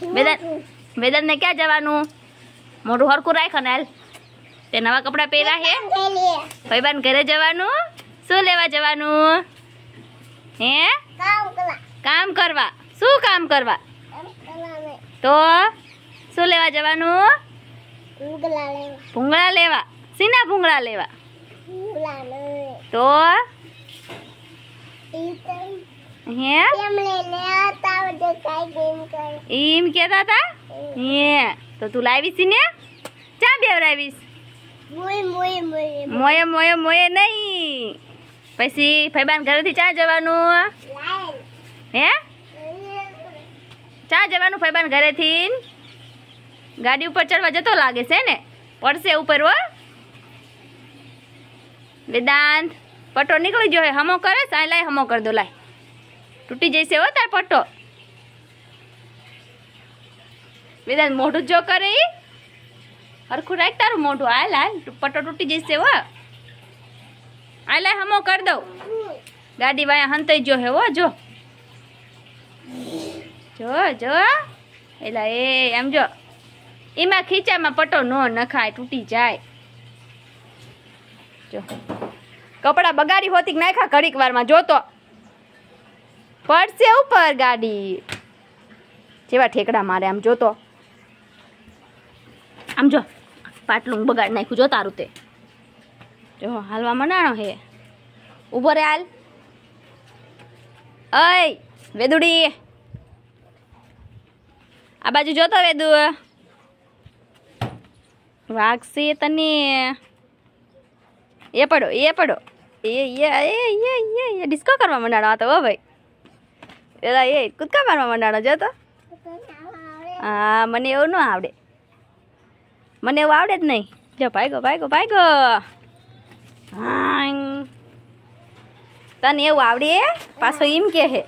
વેદન વેદનને ક્યાં જવાનું મોટું હરકું રાખ ને હાલ તે નવા કપડાં પહેરા હે ભાઈબાન ઘરે જવાનું શું લેવા જવાનું હે કામ કરવા શું કામ કરવા તો શું લેવા જવાનું ભૂંગળા લેવા સીના ભૂંગળા લેવા તો હે એમ કેતા હતા હે તો તું લાવીશ ને ચા બેવરાવીશ મોયે મોયે મોયે નહીં પછી ફૈબાન ઘરેથી ચા જવાનું હે ચા જવાનું ફૈબાન ઘરેથી ગાડી ઉપર ચડવા જતો લાગે છે ને પડશે ઉપર હો વેદાંત પટો નીકળી ગયો હમો કરે સાય લાય હમો કરી દો લાય તૂટી જશે હો તાર પટ્ટો વેદાંત મોઢું જો કરે હરખું રાખ તારું મોઢું હાલ હાલ પટ્ટો તૂટી જશે હો હાલ હમો કરી દઉં ગાડી વાયા હંતાઈ જો હે હો જો જો જો એલા એ એમ જો એમાં ખીચામાં પટ્ટો ન નખાય તૂટી જાય જો કપડા બગાડી હોતી નાખ્યા ઘડીક વારમાં જોતો પડશે ઉપર ગાડી જેવા ઠેકડા મારે આમ જોતો આમ જો પાટલું બગાડ નાખ્યું જો તારું તે જો હાલવા મનાણો હે ઉભો રે હાલ અય વેદુડી આ બાજુ જોતો વેદુ વાગશે તને એ પડો એ પડો એ એ એ એ ડિસ્કો કરવા મંડાણો આ તો ભાઈ પેલા એ કૂદકા મારવા માંડાણો જો તો હા મને એવું ન આવડે મને એવું આવડે જ નહીં જો ભાઈગો ભાઈગો ભાઈગો તને એવું આવડે પાછો એમ કે હે